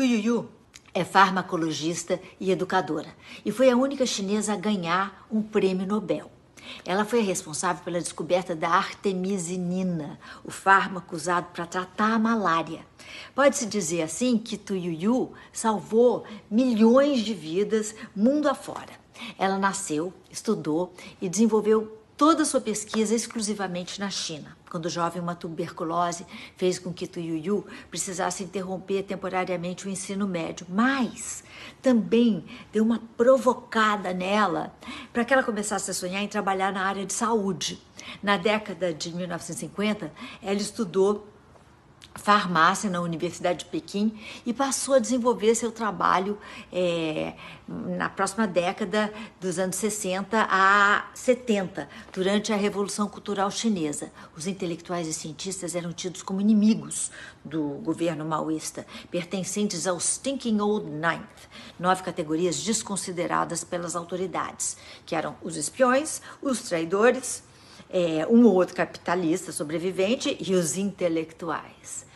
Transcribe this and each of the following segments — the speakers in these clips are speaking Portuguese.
Tuiuiu é farmacologista e educadora e foi a única chinesa a ganhar um prêmio Nobel. Ela foi responsável pela descoberta da artemisinina, o fármaco usado para tratar a malária. Pode-se dizer assim que Tuiuiu salvou milhões de vidas mundo afora. Ela nasceu, estudou e desenvolveu toda a sua pesquisa exclusivamente na China, quando jovem uma tuberculose fez com que Yuyu precisasse interromper temporariamente o ensino médio, mas também deu uma provocada nela para que ela começasse a sonhar em trabalhar na área de saúde. Na década de 1950, ela estudou farmácia na Universidade de Pequim e passou a desenvolver seu trabalho é, na próxima década dos anos 60 a 70, durante a Revolução Cultural Chinesa. Os intelectuais e cientistas eram tidos como inimigos do governo maoísta, pertencentes aos Stinking Old Ninth, nove categorias desconsideradas pelas autoridades, que eram os espiões, os traidores, é, um ou outro capitalista sobrevivente e os intelectuais.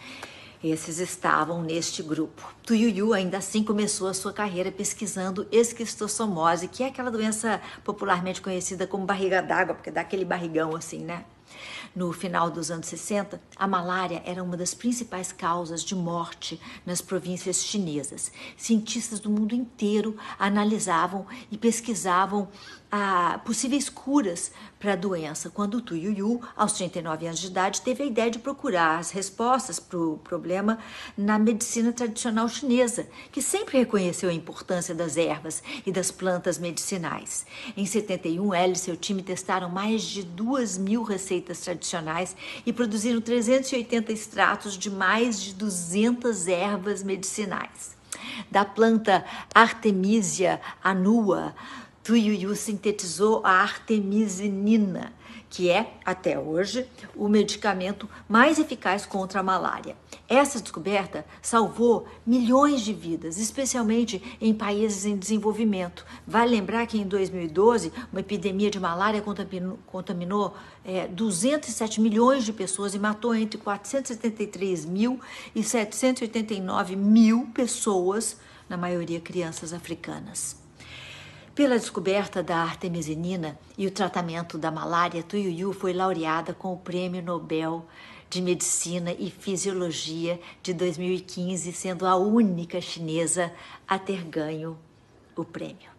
Esses estavam neste grupo. Tuyuyu ainda assim começou a sua carreira pesquisando esquistossomose, que é aquela doença popularmente conhecida como barriga d'água, porque dá aquele barrigão assim, né? No final dos anos 60, a malária era uma das principais causas de morte nas províncias chinesas. Cientistas do mundo inteiro analisavam e pesquisavam a possíveis curas para a doença, quando o Tu Yuyu, aos 39 anos de idade, teve a ideia de procurar as respostas para o problema na medicina tradicional chinesa, que sempre reconheceu a importância das ervas e das plantas medicinais. Em 71, ele e seu time testaram mais de 2 mil receitas tradicionais e produziram 380 extratos de mais de 200 ervas medicinais. Da planta Artemisia annua, Tuyuyu sintetizou a artemisinina, que é, até hoje, o medicamento mais eficaz contra a malária. Essa descoberta salvou milhões de vidas, especialmente em países em desenvolvimento. Vale lembrar que em 2012, uma epidemia de malária contaminou, contaminou é, 207 milhões de pessoas e matou entre 473 mil e 789 mil pessoas, na maioria crianças africanas. Pela descoberta da artemisinina e o tratamento da malária, Tuyuyu foi laureada com o Prêmio Nobel de Medicina e Fisiologia de 2015, sendo a única chinesa a ter ganho o prêmio.